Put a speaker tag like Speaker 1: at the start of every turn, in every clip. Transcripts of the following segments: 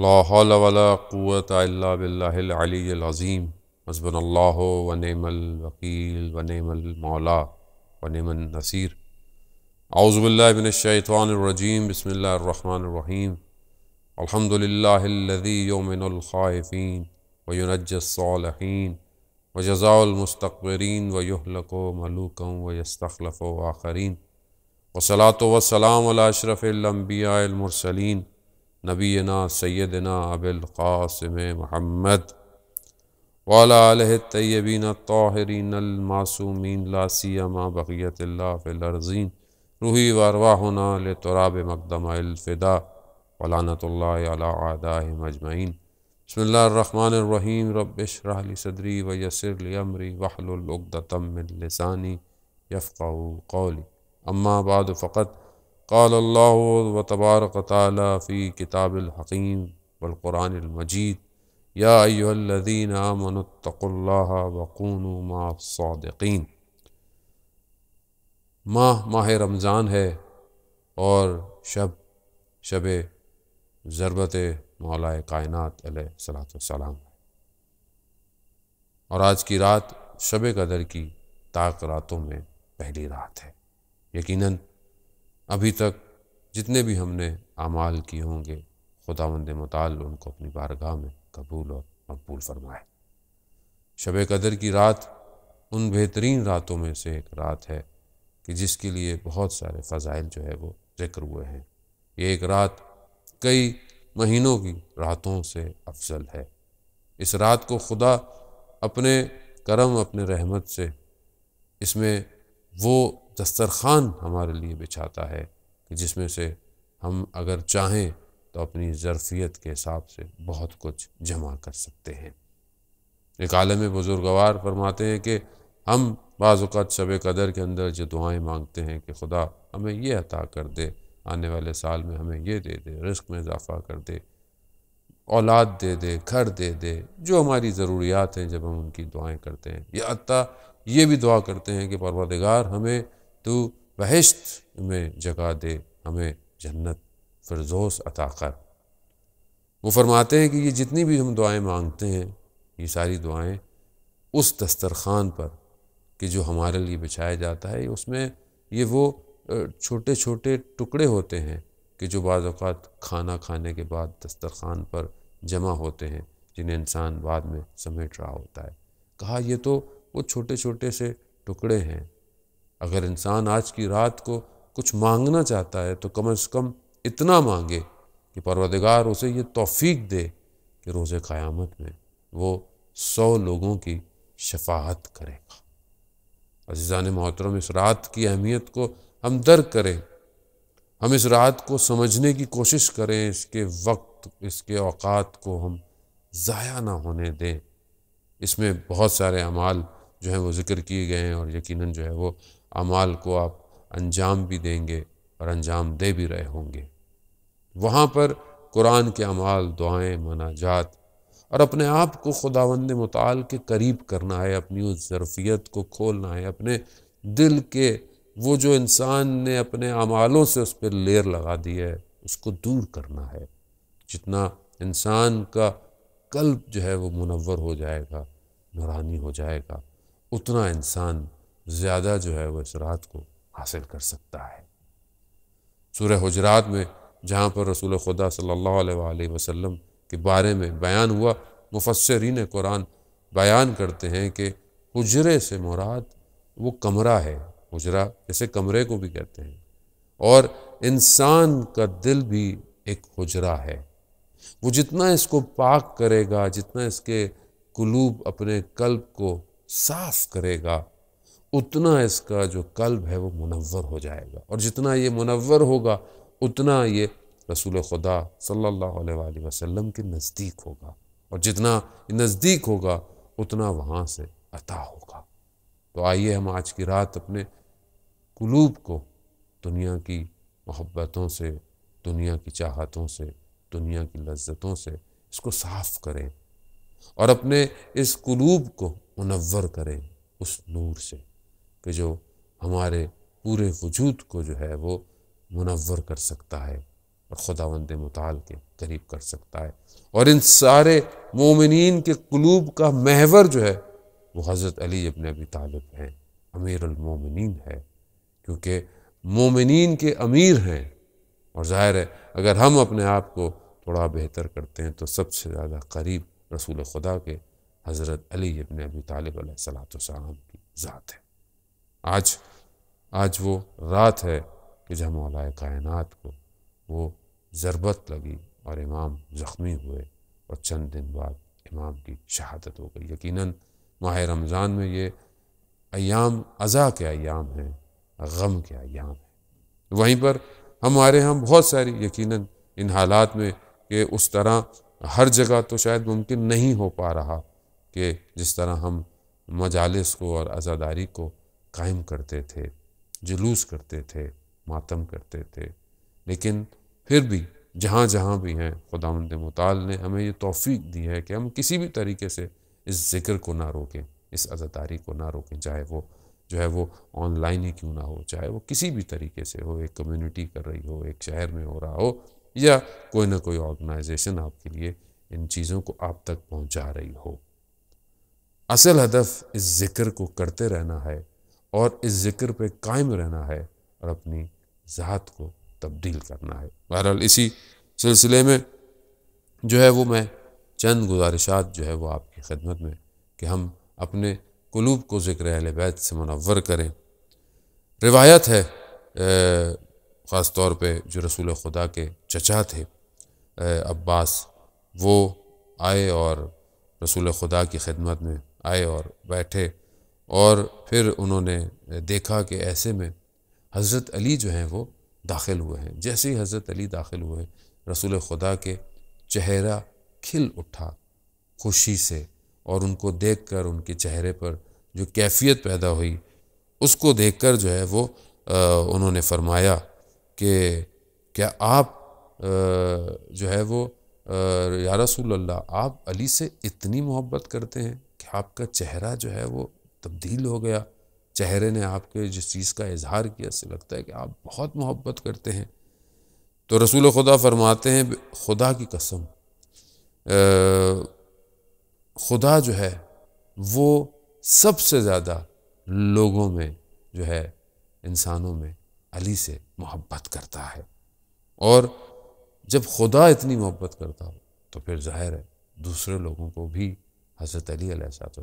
Speaker 1: लाहौलवलाक़वतम हसबन अल्लाह वनमल वकील वनमल मौला वनमन नसीर आउज़बिल्लाशैतवानरजीम बसमीम अलहमदिल्लादी योमिनखाइफिन वनजसालहन वजालमस्तबरीन वहलको मलूकम वस्तलफ़ आखरीन वसलात वसलाम अशरफ़लम्बियामरसलिन नबीना सैदना अबिलक़ासम महमद वाल तयबीन तोहरीन मासूमिन लासीमा बक़ीत फ़िलर्जीन रूही वरवाहना लतराब मकदमाफ़िदा वलानतल्ला मजमैन बसमीम रबश सदरी वयसरली अमरी वहलुलगदतम लसानी कौली अम्मा बाद फ़क़त क़ाल व तबारक ताली किताबलहकीम बलक़ुरानमजीद यादीन मनतकल्ला वक़ून मासदीन माह माह रमज़ान है और शब शब ज़रबत मौलाए कायनत सलाम और आज की रात शब कदर की ताक रातों में पहली रात है यकीनन अभी तक जितने भी हमने अमाल किए होंगे खुदा मंद मताल उनको अपनी बारगाह में कबूल और मकबूल फरमाए शब कदर की रात उन बेहतरीन रातों में से एक रात है कि जिसके लिए बहुत सारे फ़जाइल जो है वो जिक्र हुए हैं ये एक रात कई महीनों की रातों से अफजल है इस रात को खुदा अपने करम अपने रहमत से इसमें वो दस्तरखान हमारे लिए बिछाता है कि जिसमें से हम अगर चाहें तो अपनी जरफ़ियत के हिसाब से बहुत कुछ जमा कर सकते हैं एक आलम बुज़ुर्गवार फरमाते हैं कि हम बाज़ात शब कदर के अंदर जो दुआएं मांगते हैं कि खुदा हमें यह अता कर दे आने वाले साल में हमें ये दे दे रिस्क में इजाफ़ा कर दे औलाद दे दे घर दे दे जो हमारी ज़रूरियात हैं जब हम उनकी दुआएं करते हैं या अता ये भी दुआ करते हैं कि परवरदगार हमें तू बहिश्त में जगह दे हमें जन्नत फरजोस अता कर वो फरमाते हैं कि ये जितनी भी हम दुआएं मांगते हैं ये सारी दुआएं उस दस्तरखान पर कि जो हमारे लिए बिछाया जाता है उसमें ये वो छोटे छोटे टुकड़े होते हैं कि जो बाज़ात खाना खाने के बाद दस्तरखान पर जमा होते हैं जिन्हें इंसान बाद में समेट रहा होता है कहा यह तो वो छोटे छोटे से टुकड़े हैं अगर इंसान आज की रात को कुछ मांगना चाहता है तो कम अज़ कम इतना मांगे कि परवदगार उसे ये तोफ़ी दे कि रोज़ क़यामत में वो सौ लोगों की शफात करेगा अजीज़ान मोहतरम इस रात की अहमियत को हम दर करें हम इस रात को समझने की कोशिश करें इसके वक्त इसके अवात को हम ज़ाया ना होने दें इसमें बहुत सारे अमाल जो हैं वो ज़िक्र किए गए हैं और यकीनन जो है वो अमाल को आप अंजाम भी देंगे और अंजाम दे भी रहे होंगे वहाँ पर कुरान के अमाल दुआएं मनाजात और अपने आप को खुदावंद मताल के करीब करना है अपनी उस ज़रफ़ियत को खोलना है अपने दिल के वो जो इंसान ने अपने अमालों से उस पर लेर लगा दी है उसको दूर करना है जितना इंसान का कल्ब जो है वो मुनवर हो जाएगा नुरानी हो जाएगा उतना इंसान ज़्यादा जो है वो इस रात को हासिल कर सकता है सूर्य हजरात में जहाँ पर रसूल खुदा सल्ला वसम के बारे में बयान हुआ मुफसरीन कुरान बयान करते हैं कि हजरे से मुराद वो कमरा है हजरा जैसे कमरे को भी कहते हैं और इंसान का दिल भी एक हजरा है वो जितना इसको पाक करेगा जितना इसके कुलूब अपने कल्ब को साफ करेगा उतना इसका जो कल्ब है वो मुनवर हो जाएगा और जितना ये मुनवर होगा उतना ये रसूल खुदा सल्लल्लाहु अलैहि वसल्लम के नज़दीक होगा और जितना नज़दीक होगा उतना वहाँ से अता होगा तो आइए हम आज की रात अपने कुलूब को दुनिया की मोहब्बतों से दुनिया की चाहतों से दुनिया की लज्जतों से इसको साफ़ करें और अपने इस कुलूब को मुनवर करें उस नूर से कि जो हमारे पूरे वजूद को जो है वो मुनवर कर सकता है और खुदावंद मताल के करीब कर सकता है और इन सारे मोमिन के कलूब का महवर जो है वो हज़रत अली अपने अभी तालब हैं अमीरमिन है क्योंकि मोमिन के अमीर हैं और ज़ाहिर है अगर हम अपने आप को थोड़ा बेहतर करते हैं तो सबसे ज़्यादा करीब रसूल खुदा के हज़रत अली अपने अभी तालिब सलाम की ज़ात है आज आज वो रात है कि जब मौलाए कायनात को वो ज़रबत लगी और इमाम ज़ख्मी हुए और चंद दिन बाद इमाम की शहादत हो गई यकीनन माह रमज़ान में ये अयाम अज़ा के अयाम हैं गम के अयाम हैं वहीं पर हमारे यहाँ बहुत सारी यकीनन इन हालात में कि उस तरह हर जगह तो शायद मुमकिन नहीं हो पा रहा कि जिस तरह हम मजालस को और आज़ादारी को कायम करते थे जुलूस करते थे मातम करते थे लेकिन फिर भी जहाँ जहाँ भी हैं खुदा मताल ने हमें ये तोफ़ी दी है कि हम किसी भी तरीके से इस ज़िक्र को ना रोकें इस अजादारी को ना रोकें चाहे वो जो है वो ऑनलाइन ही क्यों ना हो चाहे वो किसी भी तरीके से हो एक कम्युनिटी कर रही हो एक शहर में हो रहा हो या कोई ना कोई ऑर्गेनाइजेशन आपके लिए इन चीज़ों को आप तक पहुँचा रही हो असल हदफ इस ज़िक्र को करते रहना है और इस ज़िक्र पे कायम रहना है और अपनी ज़ात को तब्दील करना है बहरहाल इसी सिलसिले में जो है वो मैं चंद गुजारिशात जो है वो आपकी खदमत में कि हम अपने कलूब को ज़िक्र अहल बैत से मनवर करें रिवायत है ख़ास तौर पे जो रसूल खुदा के चचा थे अब्बास वो आए और रसूल खुदा की खिदमत में आए और बैठे और फिर उन्होंने देखा कि ऐसे में हज़रत अली जो हैं वो दाखिल हुए हैं जैसे ही हज़रत अली दाखिल हुए रसूल खुदा के चेहरा खिल उठा खुशी से और उनको देखकर उनके चेहरे पर जो कैफियत पैदा हुई उसको देखकर जो है वो आ, उन्होंने फरमाया कि क्या आप आ, जो है वो आ, या रसूल अल्लाह आप अली से इतनी मोहब्बत करते हैं कि आपका चेहरा जो है वो तब्दील हो गया चेहरे ने आपके जिस चीज़ का इजहार किया से लगता है कि आप बहुत मोहब्बत करते हैं तो रसूल खुदा फरमाते हैं खुदा की कसम खुदा जो है वो सबसे ज़्यादा लोगों में जो है इंसानों में अली से मोहब्बत करता है और जब खुदा इतनी मोहब्बत करता हो तो फिर जाहिर है दूसरे लोगों को भी हज़रत अली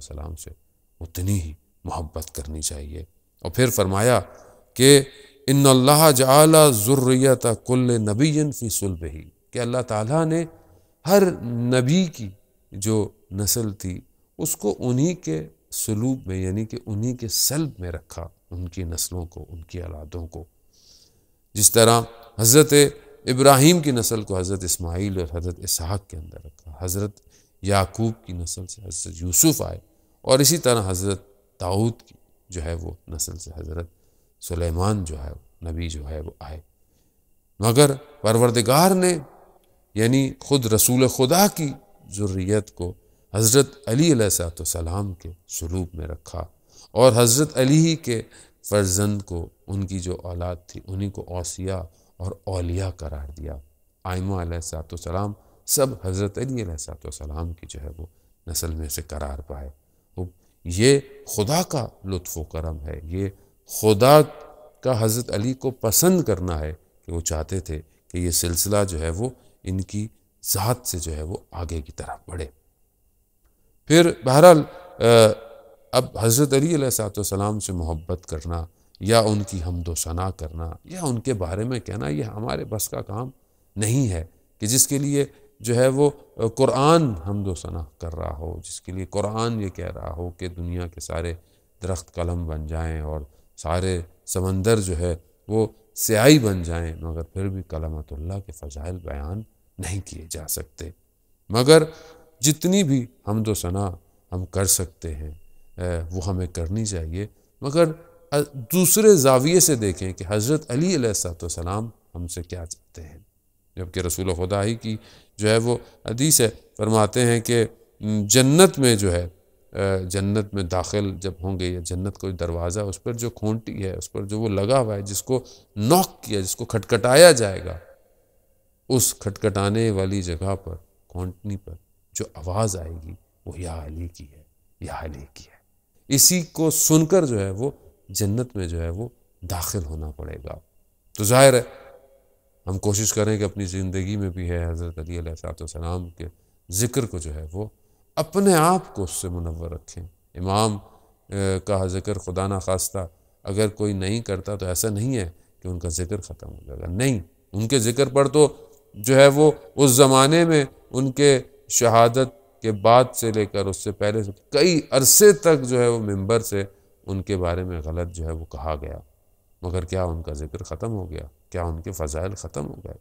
Speaker 1: सलाम से उतनी ही मोहब्बत करनी चाहिए और फिर फरमाया कि इन अल्लाह जला ज़ुर्रियत कुल नबीन फ़ी सुलभ ही कि अल्लाह ताला ने हर नबी की जो नस्ल थी उसको उन्हीं के सलूब में यानी कि उन्हीं के सल्ब में रखा उनकी नस्लों को उनकी आलादों को जिस तरह हज़रत इब्राहिम की नस्ल को हज़रत इसमाइल और हज़रत इसहाक के अंदर रखा हज़रत याकूब की नस्ल से हज़रत यूसुफ़ आए और इसी तरह हज़रत दाऊद की जो है वो नस्ल से हज़रत सुलेमान जो है नबी जो है वो आए मगर परवरदगार ने यानी खुद रसूल खुदा की ज़ुर्रियत को हज़रत अली सलाम के सुलूक में रखा और हज़रत अली ही के फ़र्जंद को उनकी जो औलाद थी उन्हीं को औसिया और औलिया करार दिया आयमा सलाम सब हज़रत अली सलाम की जो है वो नस्ल में से करार पाए ये खुदा का लुत्फ़ करम है ये खुदा का हज़रत अली को पसंद करना है कि वो चाहते थे कि ये सिलसिला जो है वो इनकी ज़ात से जो है वो आगे की तरफ बढ़े फिर बहरहाल अब हज़रत अली से मोहब्बत करना या उनकी हमदोसना करना या उनके बारे में कहना ये हमारे बस का काम नहीं है कि जिसके लिए जो है वो कुरान हमदो सना कर रहा हो जिसके लिए कुरान ये कह रहा हो कि दुनिया के सारे दरख्त कलम बन जाएँ और सारे समंदर जो है वो स्याही बन जाएँ मगर फिर भी कलमतुल्ला के फ़जाइल बयान नहीं किए जा सकते मगर जितनी भी हमदो सना हम कर सकते हैं वो हमें करनी चाहिए मगर दूसरे जाविये से देखें कि हज़रत अली सलाम हमसे क्या चाहते हैं जबकि रसूल खुदा ही की जो है वो हदीस है फरमाते हैं कि जन्नत में जो है जन्नत में दाखिल जब होंगे या जन्नत कोई दरवाज़ा उस पर जो खूंटी है उस पर जो वो लगा हुआ है जिसको नॉक किया जिसको खटखटाया जाएगा उस खटखटाने वाली जगह पर खूंटनी पर जो आवाज़ आएगी वो या अली की है या अली की है इसी को सुनकर जो है वो जन्नत में जो है वो दाखिल होना पड़ेगा तो ज़ाहिर है हम कोशिश करें कि अपनी ज़िंदगी में भी है हज़रत अली सातम के ज़िक्र को जो है वो अपने आप को उससे मुनवर रखें इमाम का ज़िक्र खुदा ना खास्ता अगर कोई नहीं करता तो ऐसा नहीं है कि उनका ज़िक्र ख़त्म हो जाएगा नहीं उनके ज़िक्र पर तो जो है वो उस ज़माने में उनके शहादत के बाद से लेकर उससे पहले से कई अरसे तक जो है वो मेम्बर से उनके बारे में गलत जो है वो कहा गया मगर क्या उनका ज़िक्र ख़त्म हो गया क्या उनके फ़जाइल ख़त्म हो गए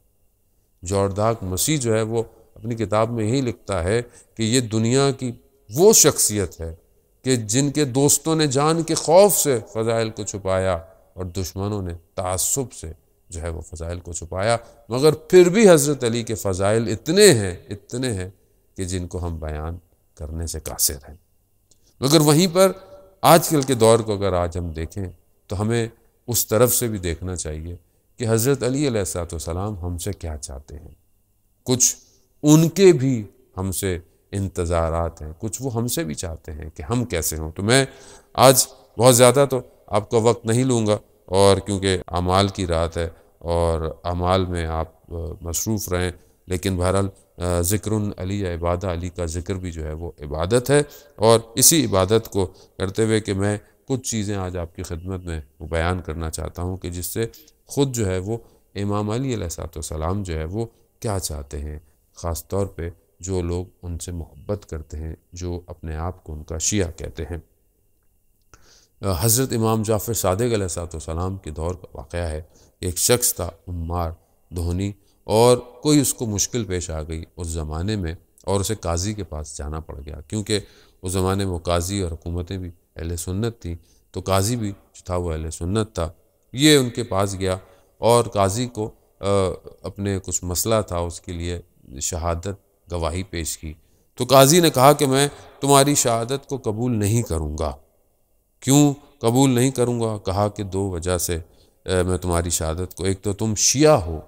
Speaker 1: जॉर्डाक मसीह जो है वो अपनी किताब में यही लिखता है कि ये दुनिया की वो शख्सियत है कि जिनके दोस्तों ने जान के खौफ से फ़जाइल को छुपाया और दुश्मनों ने तसब से जो है वो फ़जाइल को छुपाया मगर फिर भी हज़रत अली के फ़जाइल इतने हैं इतने हैं कि जिनको हम बयान करने से कासिर हैं मगर वहीं पर आजकल के दौर को अगर आज हम देखें तो हमें उस तरफ से भी देखना चाहिए कि हज़रत अली सलाम हमसे क्या चाहते हैं कुछ उनके भी हमसे इंतज़ारात हैं कुछ वो हमसे भी चाहते हैं कि हम कैसे हों तो मैं आज बहुत ज़्यादा तो आपका वक्त नहीं लूँगा और क्योंकि अमाल की रात है और अमाल में आप मसरूफ़ रहें लेकिन बहरहाल ज़िक्र अली या इबाद अली का ज़िक्र भी जो है वो इबादत है और इसी इबादत को करते हुए कि मैं कुछ चीज़ें आज आपकी खिदमत में बयान करना चाहता हूँ कि जिससे ख़ुद जो है वो इमाम अली सलाम जो है वो क्या चाहते हैं ख़ास तौर पर जो लोग उनसे मोहब्बत करते हैं जो अपने आप को उनका शिया कहते हैं हज़रत इमाम जाफ़र सादक सलाम के दौर का वाक़ है एक शख्स था उमार धोनी और कोई उसको मुश्किल पेश आ गई उस ज़माने में और उसे काजी के पास जाना पड़ गया क्योंकि उस ज़माने में वो काजी और हुकूमतें भी अहल सुन्नत थी तो काजी भी जो था वो अहल सुन्नत था ये उनके पास गया और काजी को अपने कुछ मसला था उसके लिए शहादत गवाही पेश की तो काजी ने कहा कि मैं तुम्हारी शहादत को कबूल नहीं करूँगा क्यों कबूल नहीं करूँगा कहा कि दो वजह से मैं तुम्हारी शहादत को एक तो तुम शिया हो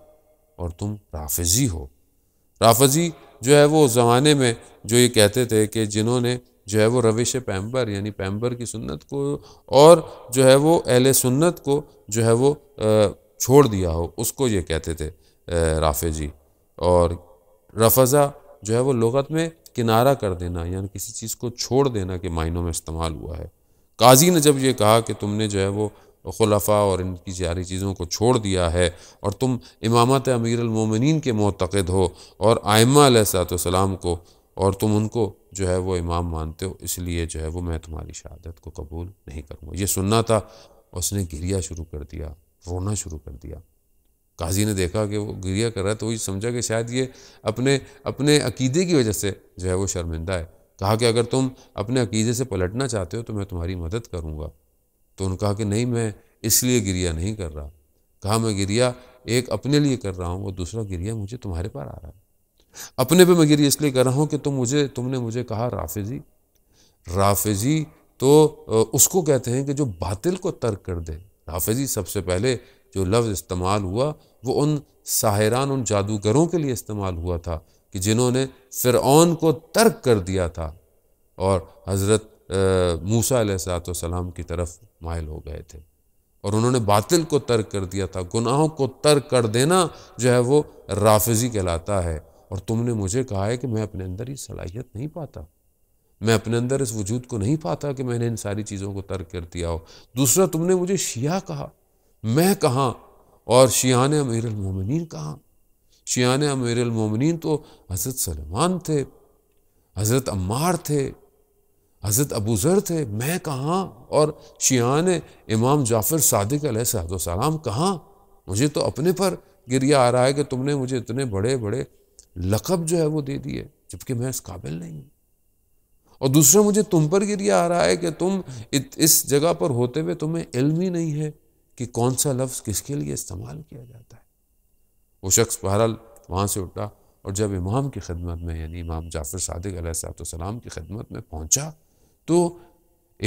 Speaker 1: और तुम राफजी हो राफजी जो है वो ज़माने में जो ये कहते थे कि जिन्होंने जो है वो रविश पैम्बर यानी पैम्बर की सुन्नत को और जो है वो अहल सुन्नत को जो है वो छोड़ दिया हो उसको ये कहते थे राफे जी और रफज़ा जो है वो लगत में किनारा कर देना यानी किसी चीज़ को छोड़ देना के मायनों में इस्तेमाल हुआ है काजी ने जब ये कहा कि तुमने जो है वो खलफा और इनकी जारी चीज़ों को छोड़ दिया है और तुम इमामत अमीर अमीरमिन के मतद हो और आयमा सलाम को और तुम उनको जो है वो इमाम मानते हो इसलिए जो है वो मैं तुम्हारी शहादत को कबूल नहीं करूँगा ये सुनना था उसने गिरिया शुरू कर दिया रोना शुरू कर दिया काजी ने देखा कि वो गिरिया कर रहा है तो वही समझा कि शायद ये अपने अपने अकीदे की वजह से जो है वो शर्मिंदा है कहा कि अगर तुम अपने अकीदे से पलटना चाहते हो तो मैं तुम्हारी मदद करूँगा तो उन्होंने कहा कि नहीं मैं इसलिए गिरिया नहीं कर रहा कहा मैं गिरिया एक अपने लिए कर रहा हूँ और दूसरा गिरिया मुझे तुम्हारे पास आ रहा है अपने पे मैं गिरी इसलिए कर रहा हूँ कि तुम मुझे तुमने मुझे कहा राफेजी राफेजी तो उसको कहते हैं कि जो बातिल को तर्क कर दे राफेजी सबसे पहले जो लफ्ज़ इस्तेमाल हुआ वो उन साहिरान उन जादूगरों के लिए इस्तेमाल हुआ था कि जिन्होंने फिर को तर्क कर दिया था और हज़रत मूसा सलाम की तरफ मायल हो गए थे और उन्होंने बातिल को तर्क कर दिया था गुनाहों को तर्क कर देना जो है वो राफजी कहलाता है और तुमने मुझे कहा है कि मैं अपने अंदर ये सलाहियत नहीं पाता मैं अपने अंदर इस वजूद को नहीं पाता कि मैंने इन सारी चीज़ों को तर्क कर दिया हो दूसरा तुमने मुझे शिया कहा मैं कहाँ और शियान अमीरमिन कहाँ शियान अमीरमिन तो हज़रत सलमान थे हज़रत अम्मार थे हज़रत अबूज़र थे मैं कहाँ और शियान इमाम जाफ़िर सदक सलाम कहाँ मुझे तो अपने पर गिरिया आ रहा है कि तुमने मुझे इतने बड़े बड़े लकब जो है वो दे दिए जबकि मैं इस काबिल नहीं हूं और दूसरा मुझे तुम पर गिर आ रहा है कि तुम इस जगह पर होते हुए तुम्हें इल्म ही नहीं है कि कौन सा लफ्ज़ किसके लिए इस्तेमाल किया जाता है वो शख्स बहरहाल वहाँ से उठा और जब इमाम की खिदमत में यानी इमाम जाफ़र सदक सलाम की खिदमत में पहुँचा तो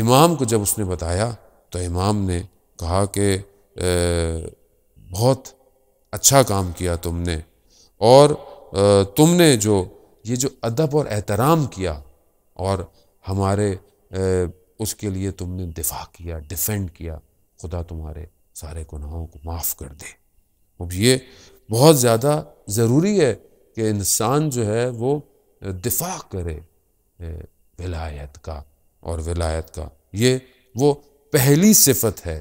Speaker 1: इमाम को जब उसने बताया तो इमाम ने कहा कि बहुत अच्छा काम किया तुमने और तुमने जो ये जो अदब और एहतराम किया और हमारे उसके लिए तुमने दिफा किया डिफेंड किया खुदा तुम्हारे सारे गुनाहों को माफ़ कर दे अब ये बहुत ज़्यादा ज़रूरी है कि इंसान जो है वो दिफा करे विलायत का और विलायत का ये वो पहली सिफत है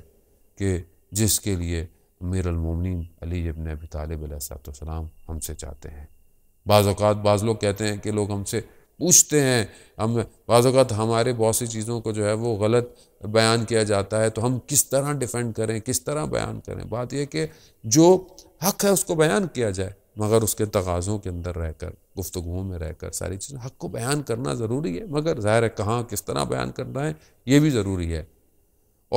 Speaker 1: कि जिसके लिए अमीर अली इबन अबी तालब हमसे चाहते हैं बाज़ अवत बाज़ लोग कहते हैं कि लोग हमसे पूछते हैं हम बाज़ अवत हमारे बहुत सी चीज़ों को जो है वो गलत बयान किया जाता है तो हम किस तरह डिफेंड करें किस तरह बयान करें बात यह कि जो हक है उसको बयान किया जाए मगर उसके तकाज़ों के अंदर रहकर गुफ्तुओं में रहकर सारी चीज़ें हक को बयान करना ज़रूरी है मगर ज़ाहिर है कहाँ किस तरह बयान करना है ये भी ज़रूरी है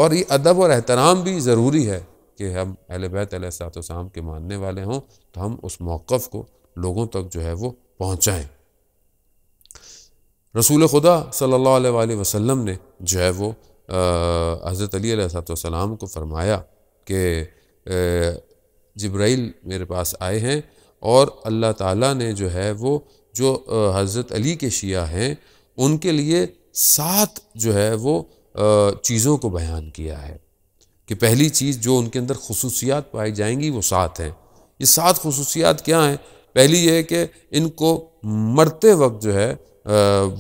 Speaker 1: और ये अदब और एहतराम भी ज़रूरी है कि हम अहल बैत सात के मानने वाले हों तो हम उस मौक़ को लोगों तक जो है वो पहुँचाएँ रसूल खुदा सल्ला वसम ने जो है वो हज़रत अली को फरमाया कि जब्राइल मेरे पास आए हैं और अल्लाह ताला ने जो है वो जो हज़रत अली के शिया हैं उनके लिए सात जो है वो चीज़ों को बयान किया है कि पहली चीज़ जो उनके अंदर खसूसियात पाई जाएंगी वो सात हैं ये सात खसूसियात क्या हैं पहली ये है कि इनको मरते वक्त जो है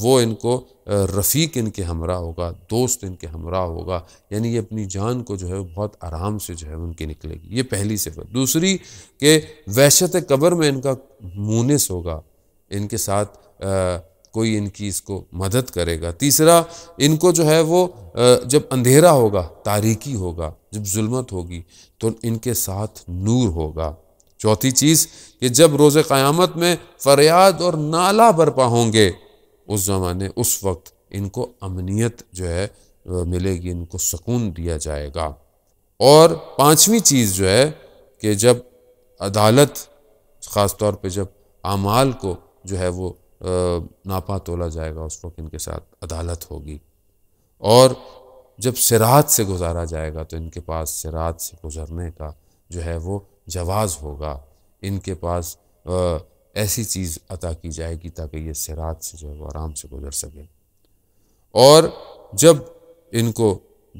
Speaker 1: वो इनको रफ़ीक इनके हमरा होगा दोस्त इनके हमरा होगा यानी ये अपनी जान को जो है बहुत आराम से जो है उनकी निकलेगी ये पहली सिफत दूसरी कि वहशत कबर में इनका मुनस होगा इनके साथ आ, कोई इनकी इसको मदद करेगा तीसरा इनको जो है वो जब अंधेरा होगा तारीकी होगा जब जुल्मत होगी तो इनके साथ नूर होगा चौथी चीज़ कि जब रोज़ क़यामत में फरियाद और नाला बरपा होंगे उस ज़माने उस वक्त इनको अमनीत जो है मिलेगी इनको सुकून दिया जाएगा और पांचवी चीज़ जो है कि जब अदालत ख़ास तौर पे जब आमाल को जो है वो नापा तोला जाएगा उस वक्त इनके साथ अदालत होगी और जब सिरात से गुजारा जाएगा तो इनके पास सिरात से गुजरने का जो है वो जवाज़ होगा इनके पास ऐसी चीज़ अता की जाएगी ताकि ये सिरात से जो है वो आराम से गुजर सकें और जब इनको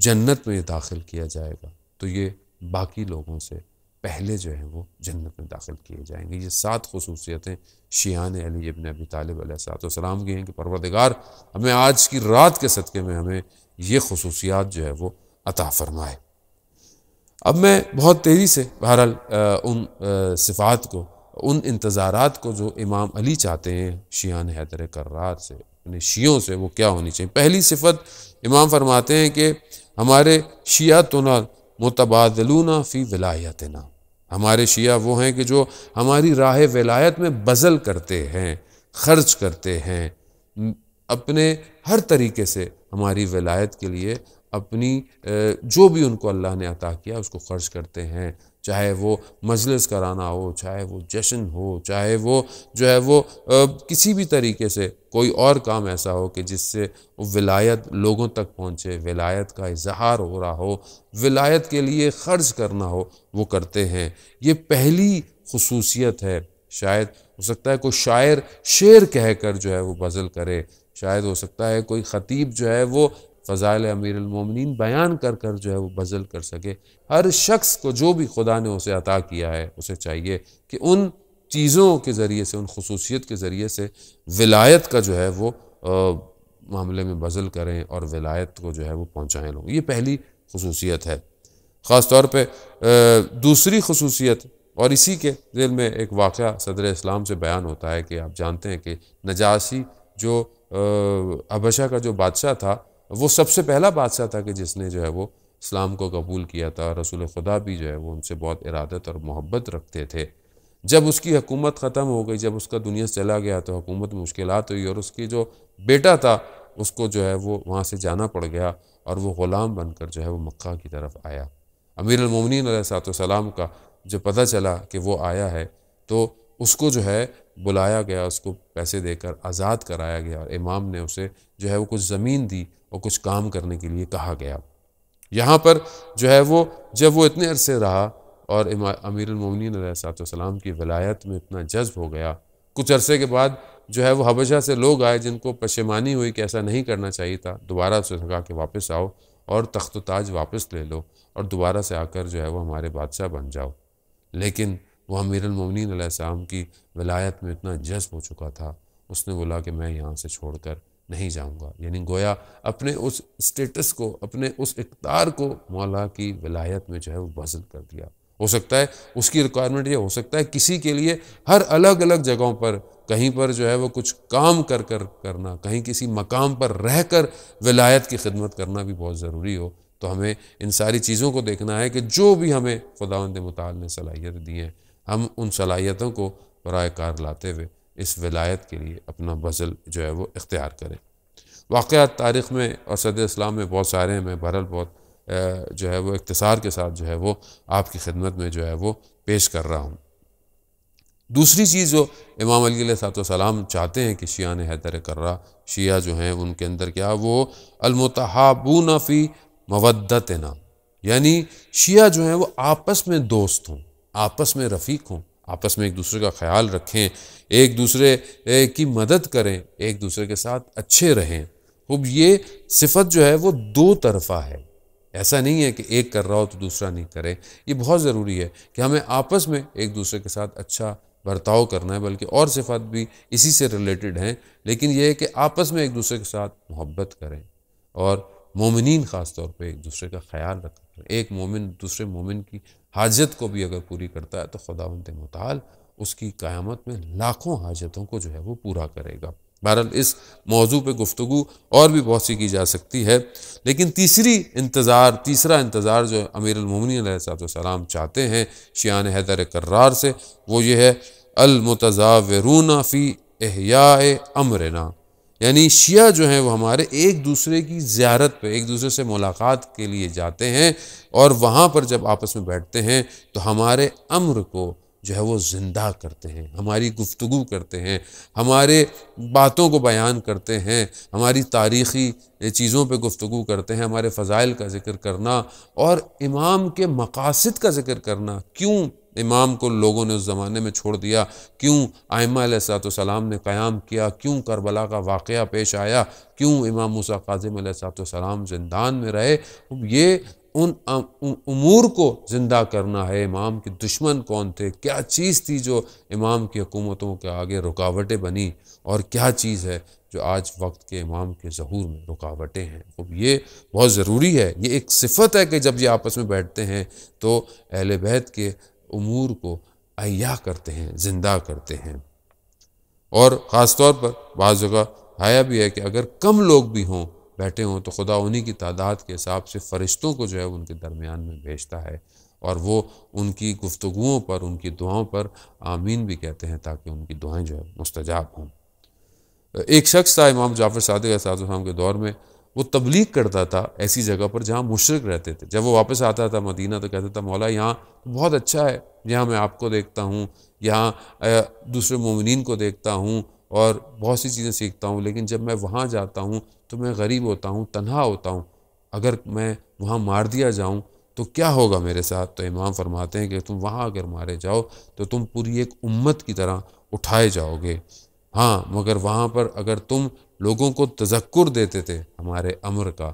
Speaker 1: जन्नत में दाखिल किया जाएगा तो ये बाकी लोगों से पहले जो है वो जन्नत में दाखिल किए जाएंगे ये सात खसूसियतें शियान अली इबन अबी तालब सलाम की हैं कि परवरदगार हमें आज की रात के सदक़े में हमें ये खसूसियात जो है वो अता फरमाए अब मैं बहुत तेज़ी से बहरहाल उन सिफात को उन इंतज़ारात को जो इमाम अली चाहते हैं शियान हैदर करार से अपने शियों से वो क्या होनी चाहिए पहली सिफत इमाम फरमाते हैं कि हमारे शिया मुतबादलू मुतबादलूना फ़ी ना हमारे शिया वो हैं कि जो हमारी राह विलायत में बज़ल करते हैं खर्च करते हैं अपने हर तरीके से हमारी विलायत के लिए अपनी जो भी उनको अल्लाह ने अता किया उसको खर्च करते हैं चाहे वो मजलिस कराना हो चाहे वो जश्न हो चाहे वो जो है वो किसी भी तरीके से कोई और काम ऐसा हो कि जिससे विलायत लोगों तक पहुँचे विलायत का इजहार हो रहा हो विलायत के लिए ख़र्च करना हो वो करते हैं ये पहली खसूसियत है शायद हो सकता है कोई शायर शेर कह कर जो है वो बजल करे शायद हो सकता है कोई ख़तीब जो है वो फ़ज़ाइल अमीरमिन बयान कर कर जो है वो बज़ल कर सके हर शख्स को जो भी खुदा ने उसे अता किया है उसे चाहिए कि उन चीज़ों के ज़रिए से उन खसूसियत के ज़रिए से विलायत का जो है वो आ, मामले में बज़ल करें और विलायत को जो है वो पहुँचाएँ लोग ये पहली खसूसियत है ख़ास तौर पर दूसरी खसूसियत और इसी के दिल में एक वाक़ सदर इस्लाम से बयान होता है कि आप जानते हैं कि नजासी जो अबशा का जो बादशाह था वो सबसे पहला बादशाह था कि जिसने जो है वो इस्लाम को कबूल किया था रसूल खुदा भी जो है वो उनसे बहुत इरादत और मोहब्बत रखते थे जब उसकी हुकूमत ख़त्म हो गई जब उसका दुनिया चला गया तो हुकूमत मुश्किल हुई और उसकी जो बेटा था उसको जो है वो वहाँ से जाना पड़ गया और वो ग़ुलाम बनकर जो है वो मक्का की तरफ आया अमीर अमीरमिन सलाम का जब पता चला कि वो आया है तो उसको जो है बुलाया गया उसको पैसे देकर आज़ाद कराया गया और इमाम ने उसे जो है वो कुछ ज़मीन दी और कुछ काम करने के लिए कहा गया यहाँ पर जो है वो जब वो इतने अरसे रहा और अमीर उमिन सलाम की वलायत में इतना जज्ब हो गया कुछ अरसे के बाद जो है वो हबशा से लोग आए जिनको पशेमानी हुई कि ऐसा नहीं करना चाहिए था दोबारा से लगा कि वापस आओ और तख्त ताज वापस ले लो और दोबारा से आकर जो है वो हमारे बादशाह बन जाओ लेकिन वह अमीरमिन सलाम की वलायत में इतना जज्ब हो चुका था उसने बोला कि मैं यहाँ से छोड़ नहीं जाऊंगा यानी गोया अपने उस स्टेटस को अपने उस इकदार को मौला की विलायत में जो है वो वजन कर दिया हो सकता है उसकी रिक्वायरमेंट ये हो सकता है किसी के लिए हर अलग अलग जगहों पर कहीं पर जो है वो कुछ काम कर कर करना कहीं किसी मकाम पर रह कर विलायत की खिदमत करना भी बहुत ज़रूरी हो तो हमें इन सारी चीज़ों को देखना है कि जो भी हमें खुदावंद मताल ने सलाहियत दी है हम उन सलाहियतों को बरकार कार लाते हुए इस विलायत के लिए अपना बजल जो है वो इख्तियार करें वाक़ तारीख़ में और सद इस्लाम में बहुत सारे हैं मैं बहरल बहुत जो है वो इकतसार के साथ जो है वो आपकी खिदमत में जो है वो पेश कर रहा हूँ दूसरी चीज़ जो इमाम अली सलाम चाहते हैं कि शिया ने हैदर कर्रा शिया जो हैं उनके अंदर क्या वो अलमतहाबून मवदत नाम यानी शिया जो हैं वो आपस में दोस्त हों आपस में रफ़ीक हों आपस में एक दूसरे का ख्याल रखें एक दूसरे की मदद करें एक दूसरे के साथ अच्छे रहें खूब ये सिफत जो है वो दो तरफा है ऐसा नहीं है कि एक कर रहा हो तो दूसरा नहीं करे ये बहुत ज़रूरी है कि हमें आपस में एक दूसरे के साथ अच्छा बर्ताव करना है बल्कि और सिफात भी इसी से रिलेटेड हैं लेकिन यह है कि आपस में एक दूसरे के साथ मोहब्बत करें और मोमिन ख़ास तौर पर एक दूसरे का ख्याल रखा एक मोमिन दूसरे मोमिन की हाजत को भी अगर पूरी करता है तो खुदावंद मताल उसकी क़्यामत में लाखों हाजतों को जो है वो पूरा करेगा बहरहाल इस मौजू पर गुफ्तु और भी बहुत सी की जा सकती है लेकिन तीसरी इंतज़ार तीसरा इंतज़ार जो अमीर सलाम चाहते हैं शियान हैदर करार से वो ये है वरूना फ़ी एहया अमरना यानी शिया जो हैं वो हमारे एक दूसरे की ज्यारत पे एक दूसरे से मुलाकात के लिए जाते हैं और वहाँ पर जब आपस में बैठते हैं तो हमारे अम्र को जो है वो ज़िंदा करते हैं हमारी गुफ्तु करते हैं हमारे बातों को बयान करते हैं हमारी तारीख़ी चीज़ों पे गुफ्तु करते हैं हमारे फ़ज़ाइल का ज़िक्र करना और इमाम के मकासद का ज़िक्र करना क्यों इमाम को लोगों ने उस ज़माने में छोड़ दिया क्यों आयमा सलाम ने क्याम किया क्यों करबला का वाक़ पेश आया क्यों इमाम मूसा काजिम सलाम जिंदान में रहे ये उन अमूर को ज़िंदा करना है इमाम के दुश्मन कौन थे क्या चीज़ थी जो इमाम की हुकूमतों के आगे रुकावटें बनी और क्या चीज़ है जो आज वक्त के इमाम के जहूर में रुकावटें हैं अब ये बहुत ज़रूरी है ये एक सिफत है कि जब ये आपस में बैठते हैं तो अहल बैत के अमूर को अया करते हैं ज़िंदा करते हैं और ख़ास तौर पर बाज़ जगह आया भी है कि अगर कम लोग भी हों बैठे हों तो खुदा उन्हीं की तादाद के हिसाब से फ़रिश्तों को जो है उनके दरमियान में भेजता है और वो उनकी गुफ्तगुओं पर उनकी दुआओं पर आमीन भी कहते हैं ताकि उनकी दुआएं जो है मुस्तजाब हों एक शख्स था इमाम जाफ़र सादिक साहब के दौर में वो तबलीग करता था ऐसी जगह पर जहाँ मुशरक रहते थे जब वो वापस आता था मदीना तो कहता था मौला यहाँ तो बहुत अच्छा है यहाँ मैं आपको देखता हूँ यहाँ दूसरे ममिन को देखता हूँ और बहुत सी चीज़ें सीखता हूँ लेकिन जब मैं वहाँ जाता हूँ तो मैं गरीब होता हूँ तनहा होता हूँ अगर मैं वहाँ मार दिया जाऊँ तो क्या होगा मेरे साथ तो इमाम फरमाते हैं कि तुम वहाँ अगर मारे जाओ तो तुम पूरी एक उम्मत की तरह उठाए जाओगे हाँ मगर वहाँ पर अगर तुम लोगों को तजक्र देते थे हमारे अमर का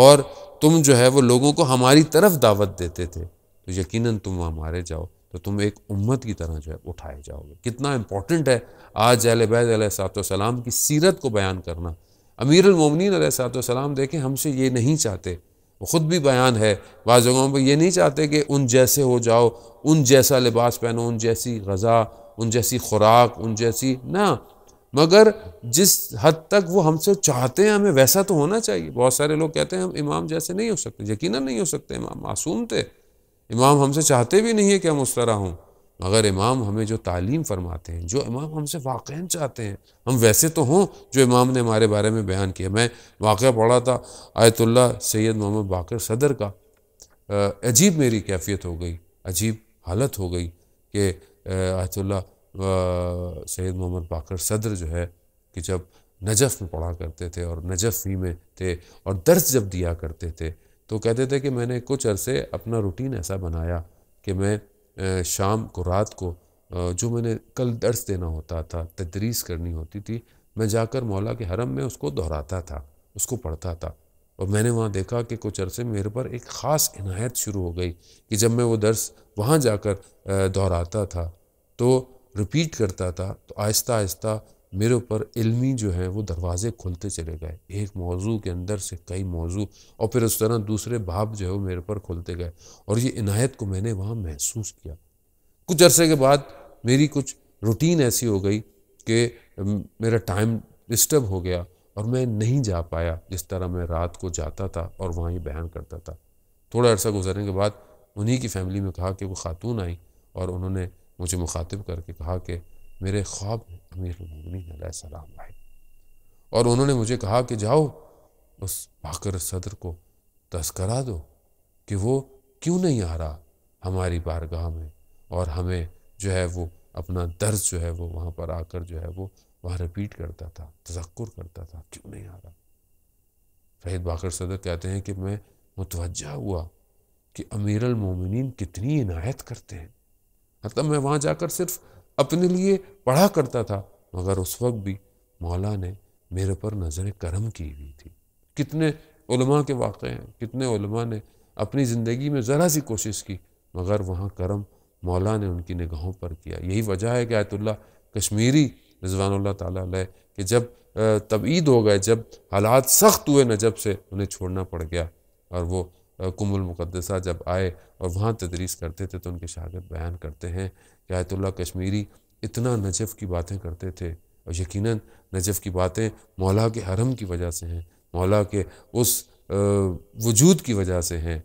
Speaker 1: और तुम जो है वो लोगों को हमारी तरफ दावत देते थे तो यकीनन तुम हमारे जाओ तो तुम एक उम्मत की तरह जो है उठाए जाओगे कितना इम्पोर्टेंट है आज अलबैसलाम की सीरत को बयान करना अमीर अमीरमिन सलाम देखें हमसे ये नहीं चाहते वो ख़ुद भी बयान है बाज़ जगहों पर ये नहीं चाहते कि उन जैसे हो जाओ उन जैसा लिबास पहनो उन जैसी गज़ा उन जैसी खुराक उन जैसी ना मगर जिस हद तक वो हमसे चाहते हैं हमें वैसा तो होना चाहिए बहुत सारे लोग कहते हैं हम इमाम जैसे नहीं हो सकते यकीन नहीं हो सकते इमाम मासूम थे इमाम हमसे चाहते भी नहीं है कि हम उस तरह हों मगर इमाम हमें जो तालीम फरमाते हैं जो इमाम हमसे वाक़ चाहते हैं हम वैसे तो हों जो इमाम ने हमारे बारे में बयान किया मैं वाक़ पढ़ा था आयतुल्ला सैद मोहम्मद बाकर सदर का अजीब मेरी कैफियत हो गई अजीब हालत हो गई कि आयतुल्ला सैद मोहम्मद बाकर सदर जो है कि जब नजफ़ में पढ़ा करते थे और नजफ़ ही में थे और दर्स जब दिया करते थे तो कहते थे कि मैंने कुछ अरसे अपना रूटीन ऐसा बनाया कि मैं शाम को रात को जो मैंने कल दर्स देना होता था तदरीस करनी होती थी मैं जाकर मौला के हरम में उसको दोहराता था उसको पढ़ता था और मैंने वहाँ देखा कि कुछ अरसे मेरे पर एक ख़ास इनायत शुरू हो गई कि जब मैं वो दर्स वहाँ जाकर दोहराता था तो रिपीट करता था तो आहिस्ता आहिस्ता मेरे ऊपर इल्मी जो है वो दरवाज़े खुलते चले गए एक मौजू के अंदर से कई मौजू और फिर उस तरह दूसरे भाव जो है वो मेरे पर खुलते गए और ये इनायत को मैंने वहाँ महसूस किया कुछ अरसे के बाद मेरी कुछ रूटीन ऐसी हो गई कि मेरा टाइम डिस्टर्ब हो गया और मैं नहीं जा पाया जिस तरह मैं रात को जाता था और वहाँ ही बयान करता था थोड़ा अर्सा गुजरने के बाद उन्हीं की फैमिली में कहा कि वो खातून आई और उन्होंने मुझे मुखातिब करके कहा कि मेरे ख्वाब अमीर सलाम आए और उन्होंने मुझे कहा कि जाओ उस बाकर सदर को तस्करा दो कि वो क्यों नहीं आ रहा हमारी बारगाह में और हमें जो है वो अपना दर्ज जो है वो वहाँ पर आकर जो है वो वहाँ रिपीट करता था तजक्र करता था क्यों नहीं आ रहा शहीद बाकर सदर कहते हैं कि मैं मुतवजा हुआ कि अमीर अमीरमिन कितनी इनायत करते हैं मतलब मैं वहाँ जाकर सिर्फ अपने लिए पढ़ा करता था मगर उस वक्त भी मौला ने मेरे पर नज़र करम की हुई थी कितने उलमा के वाक हैं कितने उलमा ने अपनी ज़िंदगी में ज़रा सी कोशिश की मगर वहाँ करम मौला ने उनकी निगाहों पर किया यही वजह है कि आयतुल्ला कश्मीरी रजवान ताली कि जब तबीद हो गए जब हालात सख्त हुए नजब से उन्हें छोड़ना पड़ गया और वो कुमुल मुकदसा जब आए और वहाँ तदरीस करते थे तो उनके शागिद बयान करते हैं कि आयतुल्ला कश्मीरी इतना नजफ़ की बातें करते थे और यकीनन नजफ़ की बातें मौला के हरम की वजह से हैं मौला के उस वजूद की वजह से हैं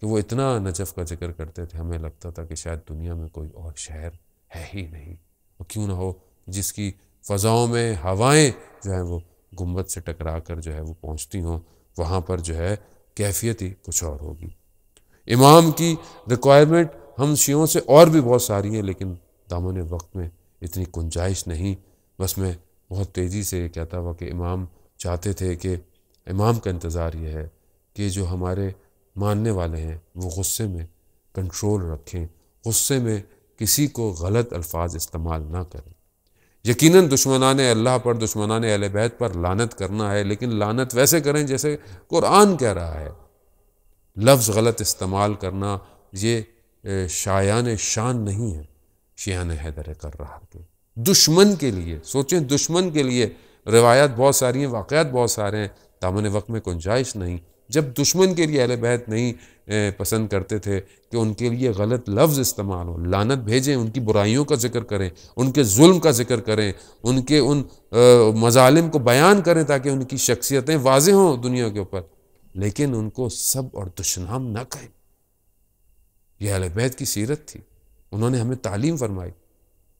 Speaker 1: कि वो इतना नजफ़ का जिक्र करते थे हमें लगता था कि शायद दुनिया में कोई और शहर है ही नहीं और क्यों ना हो जिसकी फ़ज़ाओं में हवाएँ जो हैं वो गुम्बद से टकरा कर जो है वो पहुँचती हों वहाँ पर जो है कैफियत ही कुछ और होगी इमाम की रिक्वायरमेंट हम शियों से और भी बहुत सारी हैं लेकिन दामन वक्त में इतनी गुंजाइश नहीं बस मैं बहुत तेज़ी से कहता हुआ कि इमाम चाहते थे कि इमाम का इंतज़ार ये है कि जो हमारे मानने वाले हैं वो गुस्से में कंट्रोल रखें गुस्से में किसी को गलत अल्फाज इस्तेमाल ना करें यकीनन दुश्मनान अल्लाह पर दुश्मनान अल बैत पर लानत करना है लेकिन लानत वैसे करें जैसे कुरान कह रहा है लफ्ज़ गलत इस्तेमाल करना ये शायान शान नहीं है शियान हैदर कर रहा के दुश्मन के लिए सोचें दुश्मन के लिए रिवायात बहुत सारी हैं वाक़ बहुत सारे हैं दामन वक्त में गुंजाइश नहीं जब दुश्मन के लिए अहल बैत नहीं पसंद करते थे कि उनके लिए गलत लफ्ज़ इस्तेमाल हो लानत भेजें उनकी बुराइयों का जिक्र करें उनके जुल्म का जिक्र करें उनके उन मजालिम को बयान करें ताकि उनकी शख्सियतें वाज हों दुनिया के ऊपर लेकिन उनको सब और दुश्नाम न कहें यह अहल बैत की सीरत थी उन्होंने हमें तालीम फरमाई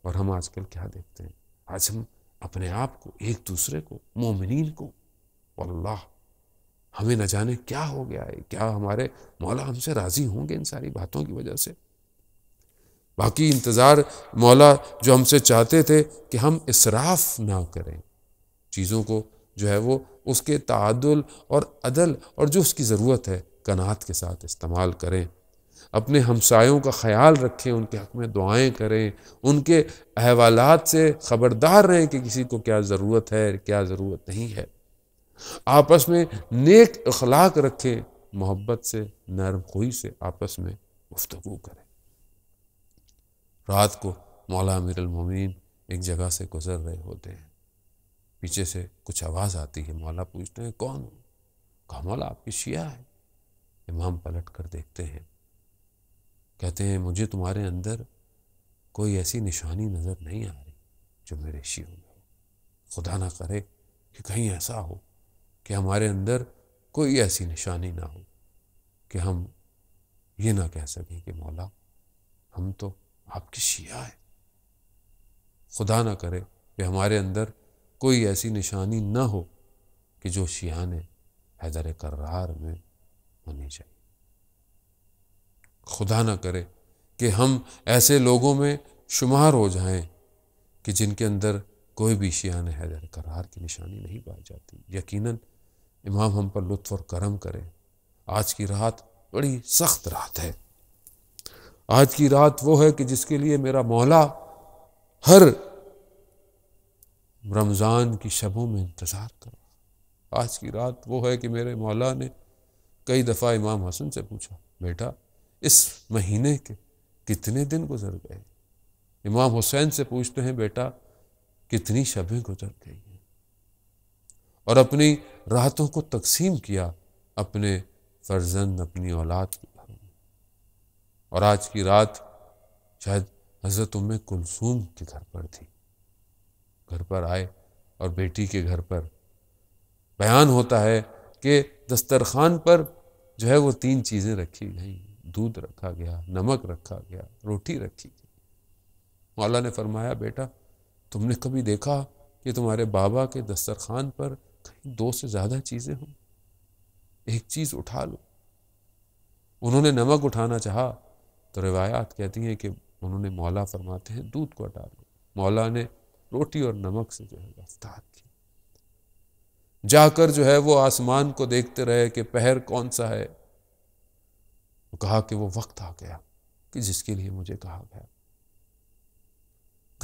Speaker 1: और हम आजकल क्या देखते हैं आज हम अपने आप को एक दूसरे को मोमिन को अल्लाह हमें न जाने क्या हो गया है क्या हमारे मौला हमसे राज़ी होंगे इन सारी बातों की वजह से बाकी इंतज़ार मौला जो हमसे चाहते थे कि हम इसराफ ना करें चीज़ों को जो है वो उसके तादुल और अदल और जो उसकी ज़रूरत है कनात के साथ इस्तेमाल करें अपने हमसायों का ख्याल रखें उनके हक में दुआएं करें उनके अहवालात से ख़बरदार रहें कि किसी को क्या ज़रूरत है क्या ज़रूरत नहीं है आपस में नेक अखलाक रखे मोहब्बत से नरम खोई से आपस में गुफ्तु करें रात को मौला अमीरमिन एक जगह से गुजर रहे होते हैं पीछे से कुछ आवाज़ आती है मौला पूछते हैं कौन हो कहा मौला आपकी शिया है इमाम पलट कर देखते हैं कहते हैं मुझे तुम्हारे अंदर कोई ऐसी निशानी नज़र नहीं आ रही जो मेरे शियों में हो खुदा ना करे कि कहीं ऐसा हो कि हमारे अंदर कोई ऐसी निशानी ना हो कि हम ये ना कह सकें कि मौला हम तो आपकी शिया है खुदा ना करे कि हमारे अंदर कोई ऐसी निशानी ना हो कि जो शिया ने हैदर करार में होनी चाहिए खुदा ना करे कि हम ऐसे लोगों में शुमार हो जाएं कि जिनके अंदर कोई भी ने हैदर करार की निशानी नहीं पाई जाती यकीनन इमाम हम पर लुत्फ और करम करें आज की रात बड़ी सख्त रात है आज की रात वो है कि जिसके लिए मेरा मौला हर रमज़ान की शबों में इंतज़ार करो आज की रात वो है कि मेरे मौला ने कई दफ़ा इमाम हसन से पूछा बेटा इस महीने के कितने दिन गुजर गए इमाम हुसैन से पूछते हैं बेटा कितनी शबें गुजर गई हैं और अपनी राहतों को तकसीम किया अपने फर्जंद अपनी औलाद के और आज की रात शायद हज़रत उम्म कुलसूम के घर पर थी घर पर आए और बेटी के घर पर बयान होता है कि दस्तरखान पर जो है वो तीन चीज़ें रखी गई दूध रखा गया नमक रखा गया रोटी रखी गई मौला ने फरमाया बेटा तुमने कभी देखा कि तुम्हारे बाबा के दस्तरखान पर दो से ज़्यादा चीज़ें हों एक चीज़ उठा लो उन्होंने नमक उठाना चाहा तो रिवायात कहती हैं कि उन्होंने मौला फरमाते हैं दूध को हटा लो मौला ने रोटी और नमक से जो है रफ्तार की जाकर जो है वो आसमान को देखते रहे कि पहर कौन सा है कहा कि वो वक्त आ गया कि जिसके लिए मुझे कहा गया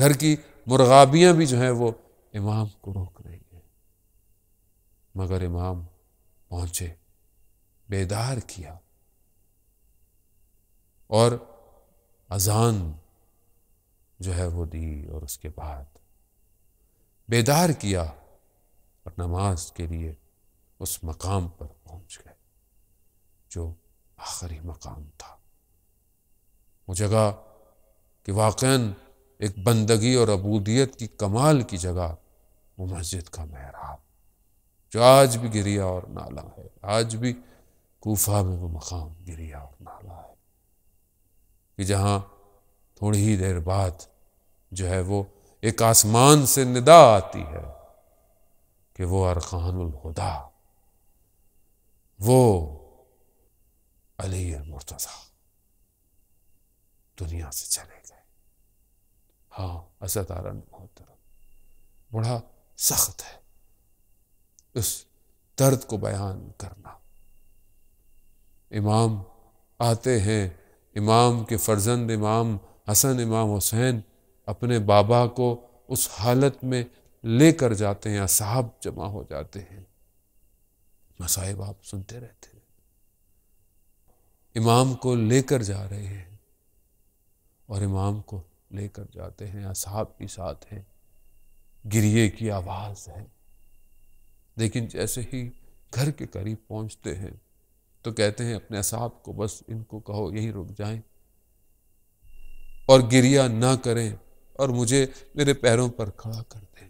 Speaker 1: घर की मुर्गाबियाँ भी जो है वो इमाम को रोक मगर इमाम पहुंचे बेदार किया और अजान जो है वो दी और उसके बाद बेदार किया और नमाज के लिए उस मकाम पर पहुंच गए जो आखिरी मकाम था वो जगह कि वाक़ एक बंदगी और अबूदियत की कमाल की जगह वो मस्जिद का मेहराब जो आज भी गिरिया और नाला है आज भी कोफा में वो मकाम गिरिया और नाला है कि जहाँ थोड़ी ही देर बाद जो है वो एक आसमान से निदा आती है कि वो अरकानुल हुदा वो अली मुर्तज़ा दुनिया से चले गए हाँ असद आरन बहुत बड़ा सख्त है उस दर्द को बयान करना इमाम आते हैं इमाम के फर्जंद इमाम हसन इमाम हुसैन अपने बाबा को उस हालत में लेकर जाते हैं साहब जमा हो जाते हैं मसाहिब आप सुनते रहते हैं इमाम को लेकर जा रहे हैं और इमाम को लेकर जाते हैं असहाब भी साथ हैं गिरिए की आवाज़ है लेकिन जैसे ही घर के करीब पहुंचते हैं तो कहते हैं अपने असाब को बस इनको कहो यहीं रुक जाएं और
Speaker 2: गिरिया ना करें और मुझे मेरे पैरों पर खड़ा कर दें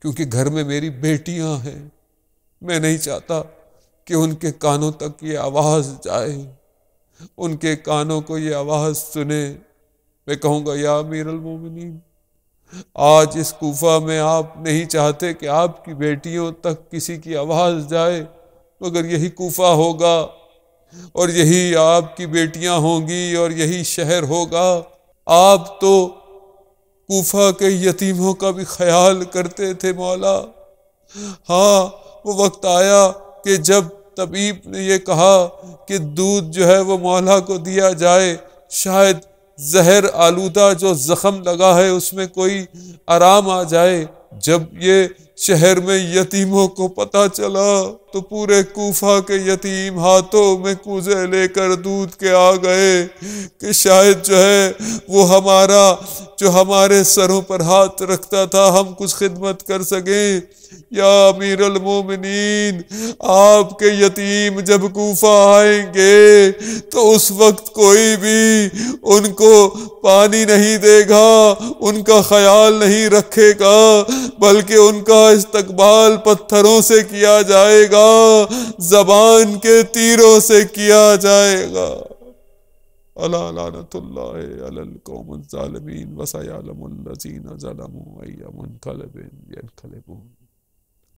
Speaker 2: क्योंकि घर में मेरी बेटियां हैं मैं नहीं चाहता कि उनके कानों तक ये आवाज़ जाए उनके कानों को ये आवाज़ सुने मैं कहूँगा या मीरल मोमिनी आज इस कोफा में आप नहीं चाहते कि आपकी बेटियों तक किसी की आवाज़ जाए मगर तो यही कोफा होगा और यही आपकी बेटियां होंगी और यही शहर होगा आप तो कोफा के यतीमों का भी ख्याल करते थे मौला हाँ वो वक्त आया कि जब तबीब ने ये कहा कि दूध जो है वो मौला को दिया जाए शायद जहर आलूदा जो ज़ख़म लगा है उसमें कोई आराम आ जाए जब ये शहर में यतीमों को पता चला तो पूरे कूफा के यतीम हाथों में कूजे लेकर दूध के आ गए कि शायद जो है वो हमारा जो हमारे सरों पर हाथ रखता था हम कुछ खिदमत कर सकें या अमीर मोमिन आपके यतीम जब कूफा आएंगे तो उस वक्त कोई भी उनको पानी नहीं देगा उनका ख्याल नहीं रखेगा बल्कि उनका इस्तकबाल पत्थरों से किया जाएगा जबान के तीरों से किया जाएगा अलानतुल्लाकौमजालमीन वसयालमजीन अयमन खलबिन